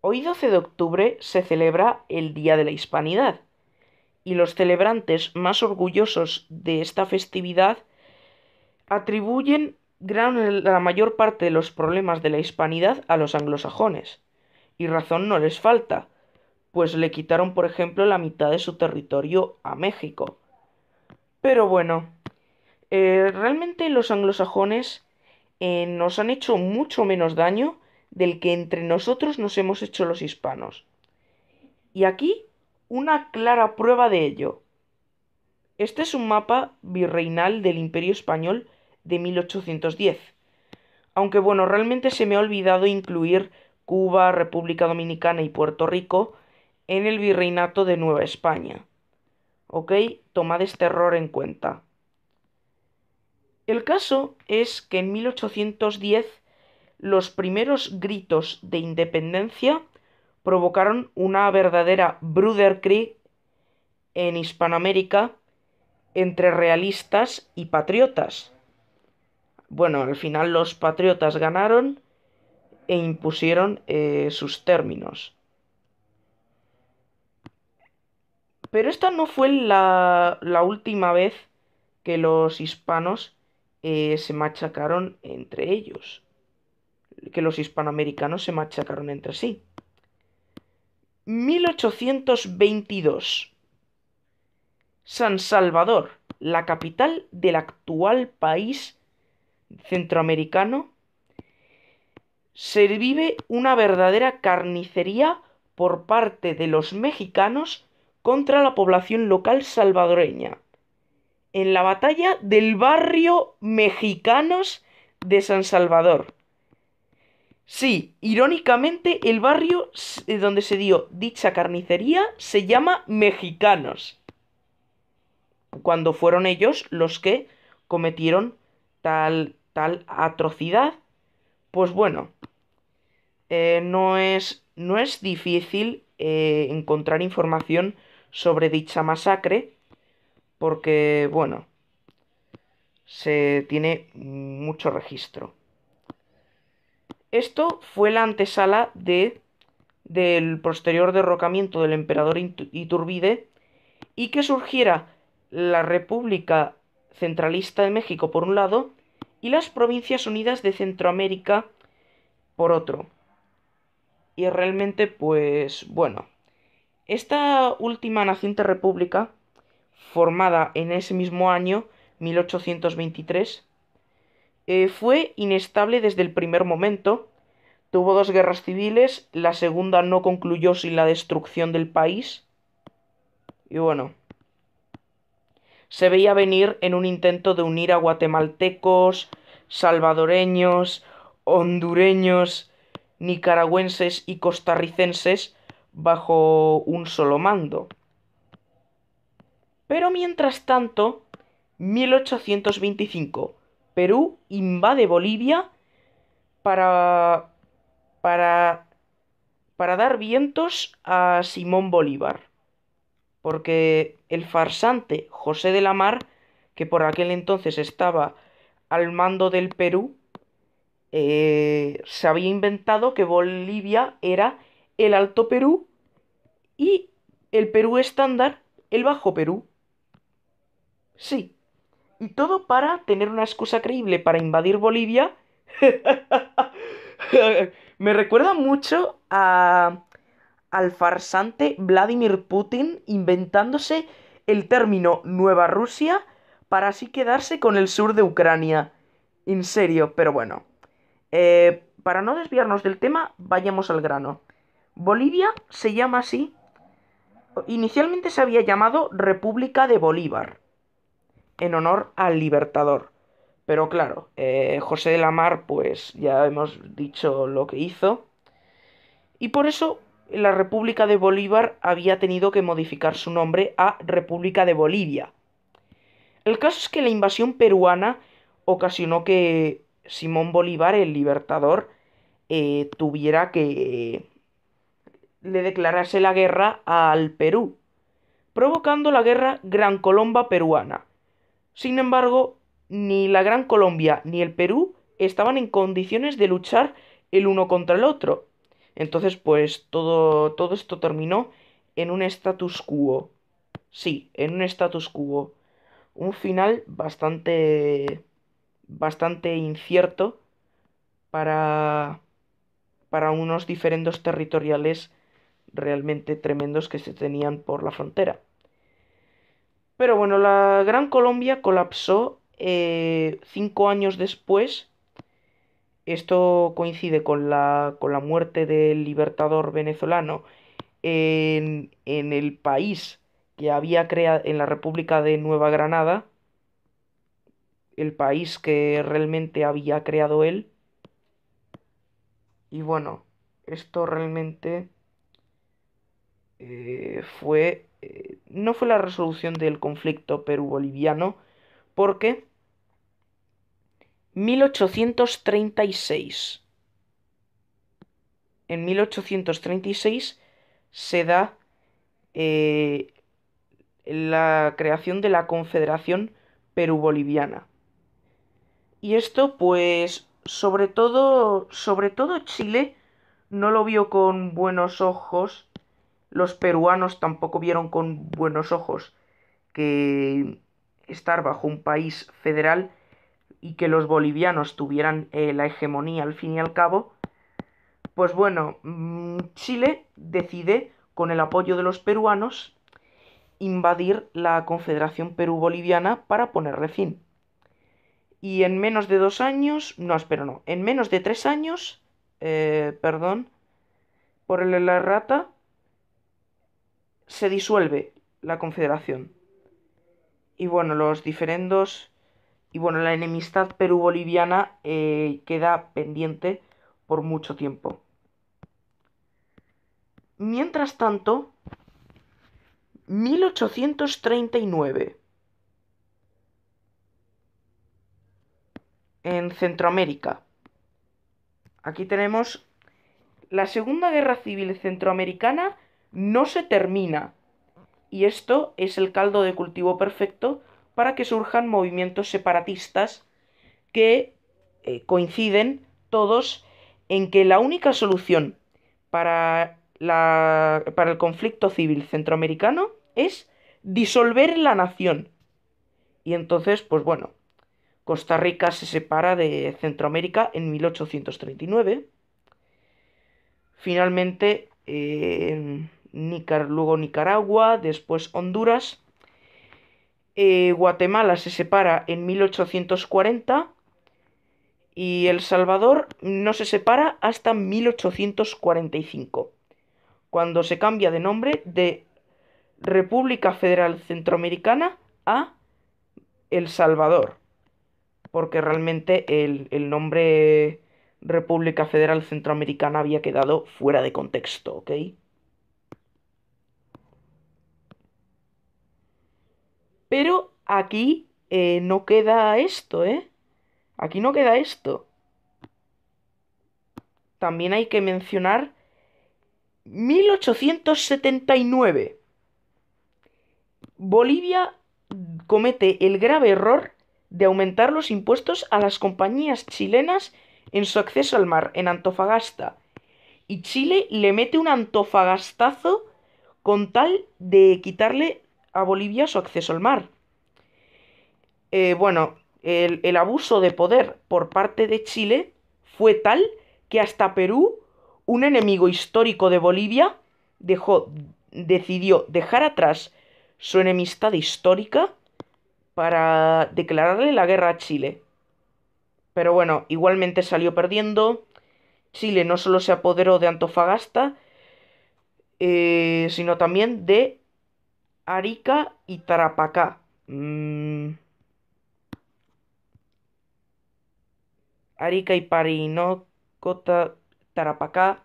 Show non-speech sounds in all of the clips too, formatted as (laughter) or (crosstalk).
Hoy 12 de octubre se celebra el Día de la Hispanidad y los celebrantes más orgullosos de esta festividad atribuyen gran, la mayor parte de los problemas de la hispanidad a los anglosajones. Y razón no les falta, pues le quitaron, por ejemplo, la mitad de su territorio a México. Pero bueno, eh, realmente los anglosajones eh, nos han hecho mucho menos daño del que entre nosotros nos hemos hecho los hispanos. Y aquí una clara prueba de ello. Este es un mapa virreinal del Imperio Español de 1810. Aunque bueno, realmente se me ha olvidado incluir Cuba, República Dominicana y Puerto Rico en el virreinato de Nueva España. ¿Ok? Tomad este error en cuenta. El caso es que en 1810 los primeros gritos de independencia provocaron una verdadera Bruderkrieg en Hispanoamérica entre realistas y patriotas. Bueno, al final los patriotas ganaron e impusieron eh, sus términos. Pero esta no fue la, última vez que los hispanos eh, se machacaron entre ellos que los hispanoamericanos se machacaron entre sí. 1822. San Salvador, la capital del actual país centroamericano, se vive una verdadera carnicería por parte de los mexicanos contra la población local salvadoreña. En la batalla del barrio mexicanos de San Salvador. Sí, irónicamente el barrio eh, donde se dio dicha carnicería se llama Mexicanos, cuando fueron ellos los que cometieron tal, tal atrocidad. Pues bueno, eh, no, es, no es difícil eh, encontrar información sobre dicha masacre, porque bueno, se tiene mucho registro. Esto fue la antesala del posterior derrocamiento del emperador Iturbide y que surgiera la República Centralista de México por un lado y las Provincias Unidas de Centroamérica por otro. Y realmente pues bueno, esta última naciente república, formada en ese mismo año, 1823, eh, fue inestable desde el primer momento. Tuvo dos guerras civiles, la segunda no concluyó sin la destrucción del país. Y bueno, se veía venir en un intento de unir a guatemaltecos, salvadoreños, hondureños, nicaragüenses y costarricenses bajo un solo mando. Pero mientras tanto, 1825, Perú invade Bolivia para, para, para dar vientos a Simón Bolívar. Porque el farsante José de la Mar, que por aquel entonces estaba al mando del Perú, eh, se había inventado que Bolivia era el Alto Perú y el Perú estándar, el Bajo Perú. Sí, y todo para tener una excusa creíble para invadir Bolivia. (laughs) Me recuerda mucho a, al farsante Vladimir Putin inventándose el término Nueva Rusia para así quedarse con el sur de Ucrania. En serio, pero bueno. Eh, para no desviarnos del tema, vayamos al grano. Bolivia se llama así. Inicialmente se había llamado República de Bolívar en honor al Libertador. Pero claro, eh, José de la Mar, pues ya hemos dicho lo que hizo. Y por eso la República de Bolívar había tenido que modificar su nombre a República de Bolivia. El caso es que la invasión peruana ocasionó que Simón Bolívar, el libertador, eh, tuviera que le declarase la guerra al Perú, provocando la guerra Gran Colomba peruana, sin embargo, ni la Gran Colombia ni el Perú estaban en condiciones de luchar el uno contra el otro. Entonces, pues todo, esto terminó en un status quo. Sí, en un status quo. Un final bastante. bastante incierto para. para unos diferendos territoriales realmente tremendos que se tenían por la frontera. Pero bueno, la Gran Colombia colapsó eh, cinco años después. Esto coincide con la, con la muerte del libertador venezolano en, el país que había creado, en la República de Nueva Granada, el país que realmente había creado él. Y bueno, esto realmente eh, fue eh, no fue la resolución del conflicto perú-boliviano porque 1836. En 1836 se da eh, la creación de la Confederación Perú-Boliviana. Y esto pues sobre todo, sobre todo Chile no lo vio con buenos ojos los peruanos tampoco vieron con buenos ojos que estar bajo un país federal y que los bolivianos tuvieran eh, la hegemonía al fin y al cabo, pues bueno, mm, Chile decide, con el apoyo de los peruanos, invadir la Confederación Perú-Boliviana para ponerle fin. Y en menos de dos años, no, espero no, en menos de tres años, eh, perdón, por la rata, se disuelve la confederación. Y bueno, los diferendos y bueno, la enemistad perú-boliviana eh, queda pendiente por mucho tiempo. Mientras tanto, 1839. En Centroamérica. Aquí tenemos la Segunda Guerra Civil Centroamericana no se termina. Y esto es el caldo de cultivo perfecto para que surjan movimientos separatistas que eh, coinciden todos en que la única solución para, la, para el conflicto civil centroamericano es disolver la nación. Y entonces, pues bueno, Costa Rica se separa de Centroamérica en 1839. Finalmente, eh, luego Nicaragua, después Honduras. Eh, Guatemala se separa en 1840 y El Salvador no se separa hasta 1845, cuando se cambia de nombre de República Federal Centroamericana a El Salvador, porque realmente el, el nombre República Federal Centroamericana había quedado fuera de contexto, ¿ok? Pero aquí eh, no queda esto, ¿eh? Aquí no queda esto. También hay que mencionar 1879. Bolivia comete el grave error de aumentar los impuestos a las compañías chilenas en su acceso al mar, en Antofagasta. Y Chile le mete un antofagastazo con tal de quitarle a Bolivia su acceso al mar. Eh, bueno, el, abuso de poder por parte de Chile fue tal que hasta Perú, un enemigo histórico de Bolivia, dejó, decidió dejar atrás su enemistad histórica para declararle la guerra a Chile. Pero bueno, igualmente salió perdiendo. Chile no solo se apoderó de Antofagasta, eh, sino también de Arica y Tarapacá. Mm. Arica y Parinocota Tarapacá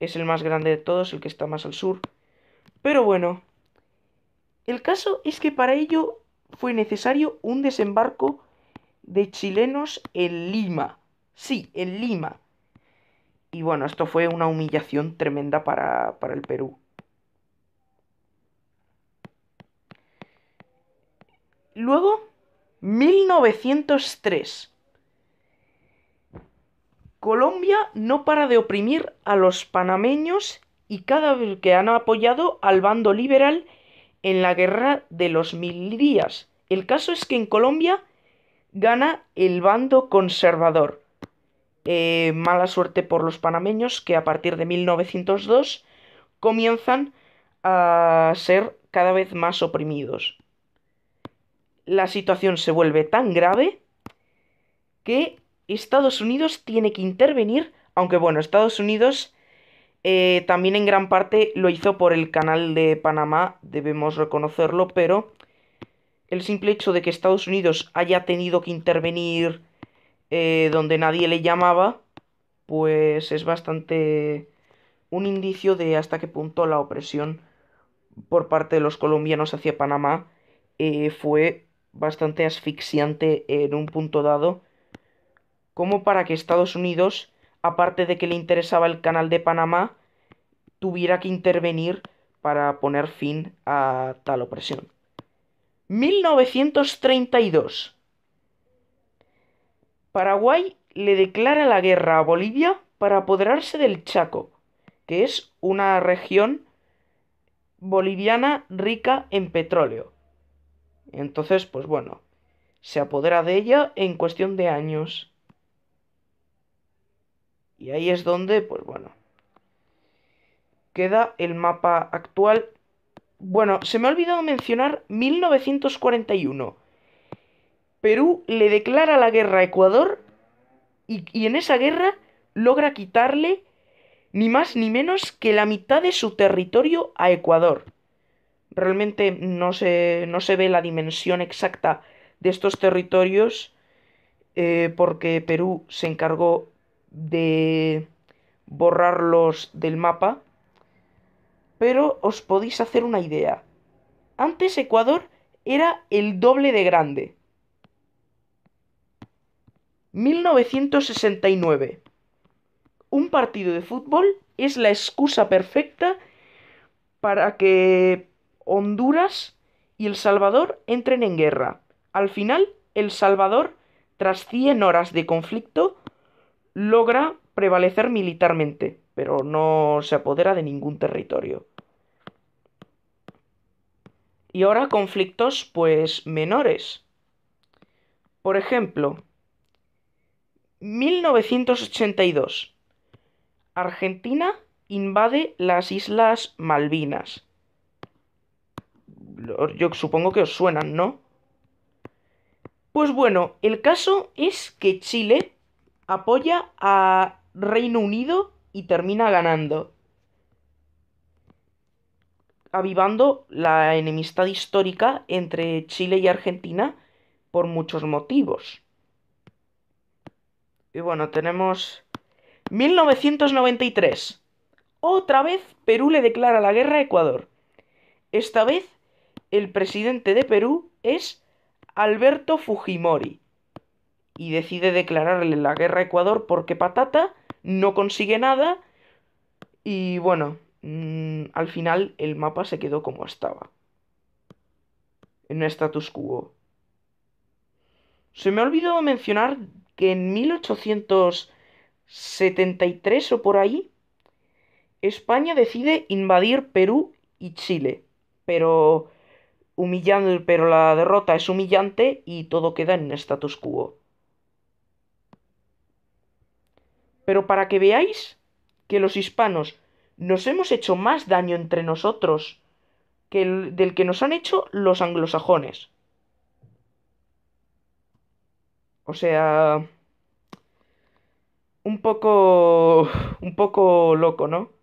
es el más grande de todos, el que está más al sur. Pero bueno, el caso es que para ello fue necesario un desembarco de chilenos en Lima. Sí, en Lima. Y bueno, esto fue una humillación tremenda para, para el Perú. Luego, 1903. Colombia no para de oprimir a los panameños y cada vez que han apoyado al bando liberal en la guerra de los mil días. El caso es que en Colombia gana el bando conservador. Eh, mala suerte por los panameños que a partir de 1902 comienzan a ser cada vez más oprimidos la situación se vuelve tan grave que Estados Unidos tiene que intervenir, aunque bueno, Estados Unidos eh, también en gran parte lo hizo por el canal de Panamá, debemos reconocerlo, pero el simple hecho de que Estados Unidos haya tenido que intervenir eh, donde nadie le llamaba, pues es bastante un indicio de hasta qué punto la opresión por parte de los colombianos hacia Panamá eh, fue bastante asfixiante en un punto dado, como para que Estados Unidos, aparte de que le interesaba el canal de Panamá, tuviera que intervenir para poner fin a tal opresión. 1932. Paraguay le declara la guerra a Bolivia para apoderarse del Chaco, que es una región boliviana rica en petróleo. Entonces, pues bueno, se apodera de ella en cuestión de años. Y ahí es donde, pues bueno, queda el mapa actual. Bueno, se me ha olvidado mencionar 1941. Perú le declara la guerra a Ecuador y, y, en esa guerra logra quitarle ni más ni menos que la mitad de su territorio a Ecuador. Realmente no se, no se ve la dimensión exacta de estos territorios eh, porque Perú se encargó de borrarlos del mapa. Pero os podéis hacer una idea. Antes Ecuador era el doble de grande. 1969. Un partido de fútbol es la excusa perfecta para que Honduras y El Salvador entren en guerra. Al final, El Salvador, tras 100 horas de conflicto, logra prevalecer militarmente, pero no se apodera de ningún territorio. Y ahora conflictos pues menores. Por ejemplo, 1982. Argentina invade las Islas Malvinas yo supongo que os suenan, ¿no? Pues bueno, el caso es que Chile apoya a Reino Unido y termina ganando, avivando la enemistad histórica entre Chile y Argentina por muchos motivos. Y bueno, tenemos 1993. Otra vez Perú le declara la guerra a Ecuador. Esta vez el presidente de Perú es Alberto Fujimori y decide declararle la guerra a Ecuador porque patata no consigue nada y bueno, mm, al final el mapa se quedó como estaba. En un status quo. Se me ha olvidado mencionar que en 1873 o por ahí, España decide invadir Perú y Chile. Pero humillando, pero la derrota es humillante y todo queda en status quo. Pero para que veáis que los hispanos nos hemos hecho más daño entre nosotros que el, del que nos han hecho los anglosajones. O sea, un poco un poco loco, ¿no?